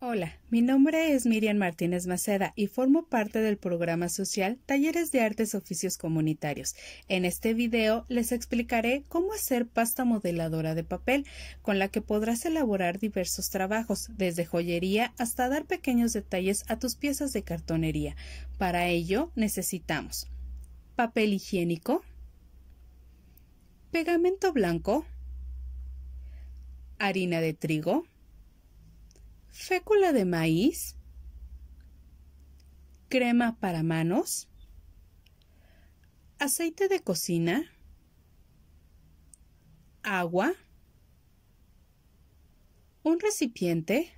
Hola, mi nombre es Miriam Martínez Maceda y formo parte del programa social Talleres de Artes Oficios Comunitarios. En este video les explicaré cómo hacer pasta modeladora de papel, con la que podrás elaborar diversos trabajos, desde joyería hasta dar pequeños detalles a tus piezas de cartonería. Para ello necesitamos papel higiénico, pegamento blanco, harina de trigo, fécula de maíz, crema para manos, aceite de cocina, agua, un recipiente,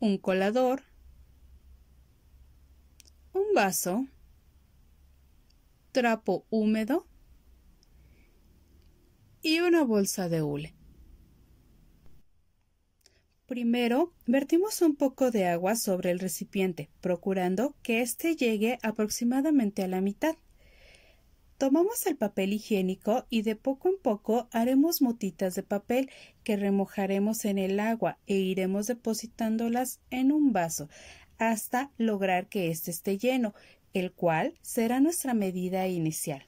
un colador, un vaso, trapo húmedo y una bolsa de hule. Primero, vertimos un poco de agua sobre el recipiente, procurando que éste llegue aproximadamente a la mitad. Tomamos el papel higiénico y de poco en poco haremos motitas de papel que remojaremos en el agua e iremos depositándolas en un vaso, hasta lograr que éste esté lleno, el cual será nuestra medida inicial.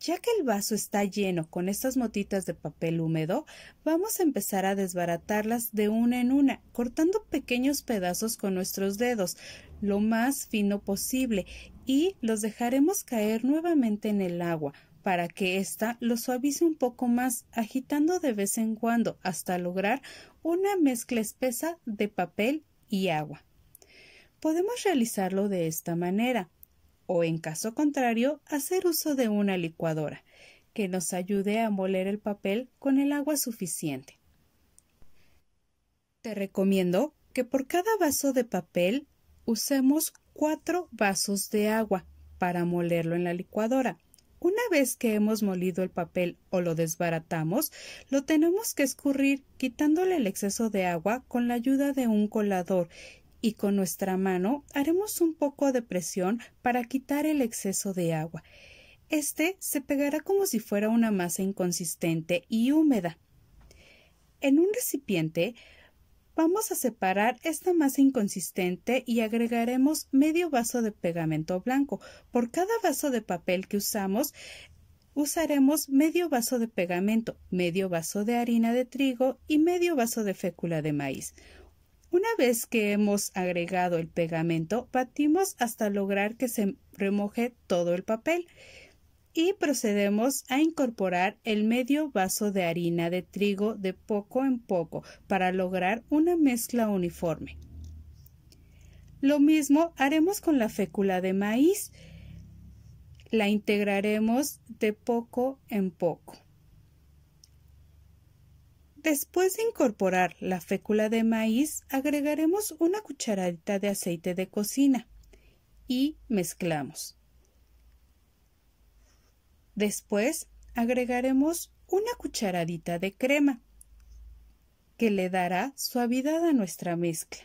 Ya que el vaso está lleno con estas motitas de papel húmedo, vamos a empezar a desbaratarlas de una en una, cortando pequeños pedazos con nuestros dedos, lo más fino posible, y los dejaremos caer nuevamente en el agua, para que ésta lo suavice un poco más, agitando de vez en cuando hasta lograr una mezcla espesa de papel y agua. Podemos realizarlo de esta manera o en caso contrario hacer uso de una licuadora que nos ayude a moler el papel con el agua suficiente. Te recomiendo que por cada vaso de papel usemos cuatro vasos de agua para molerlo en la licuadora. Una vez que hemos molido el papel o lo desbaratamos, lo tenemos que escurrir quitándole el exceso de agua con la ayuda de un colador y con nuestra mano haremos un poco de presión para quitar el exceso de agua. Este se pegará como si fuera una masa inconsistente y húmeda. En un recipiente vamos a separar esta masa inconsistente y agregaremos medio vaso de pegamento blanco. Por cada vaso de papel que usamos, usaremos medio vaso de pegamento, medio vaso de harina de trigo y medio vaso de fécula de maíz. Una vez que hemos agregado el pegamento, batimos hasta lograr que se remoje todo el papel y procedemos a incorporar el medio vaso de harina de trigo de poco en poco para lograr una mezcla uniforme. Lo mismo haremos con la fécula de maíz. La integraremos de poco en poco. Después de incorporar la fécula de maíz, agregaremos una cucharadita de aceite de cocina y mezclamos. Después agregaremos una cucharadita de crema que le dará suavidad a nuestra mezcla.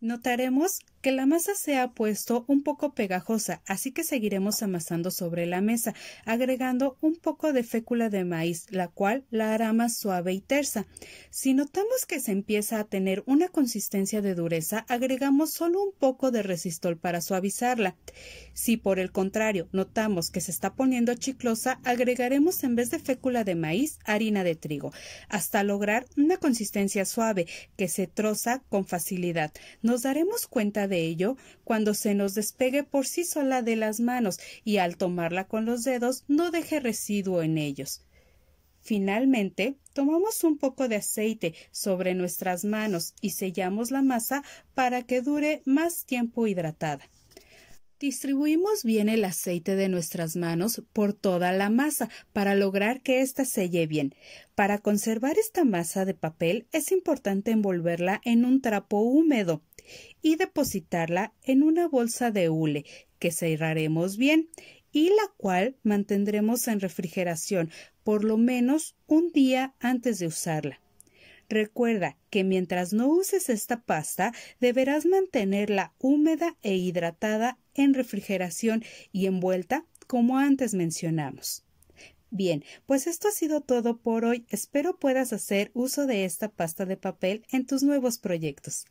Notaremos la masa se ha puesto un poco pegajosa, así que seguiremos amasando sobre la mesa, agregando un poco de fécula de maíz, la cual la hará más suave y tersa. Si notamos que se empieza a tener una consistencia de dureza, agregamos solo un poco de resistol para suavizarla. Si por el contrario notamos que se está poniendo chiclosa, agregaremos en vez de fécula de maíz harina de trigo, hasta lograr una consistencia suave que se troza con facilidad. Nos daremos cuenta de ello cuando se nos despegue por sí sola de las manos y al tomarla con los dedos no deje residuo en ellos. Finalmente, tomamos un poco de aceite sobre nuestras manos y sellamos la masa para que dure más tiempo hidratada. Distribuimos bien el aceite de nuestras manos por toda la masa para lograr que ésta selle bien. Para conservar esta masa de papel es importante envolverla en un trapo húmedo y depositarla en una bolsa de hule que cerraremos bien y la cual mantendremos en refrigeración por lo menos un día antes de usarla. Recuerda que mientras no uses esta pasta deberás mantenerla húmeda e hidratada en refrigeración y envuelta como antes mencionamos. Bien, pues esto ha sido todo por hoy. Espero puedas hacer uso de esta pasta de papel en tus nuevos proyectos.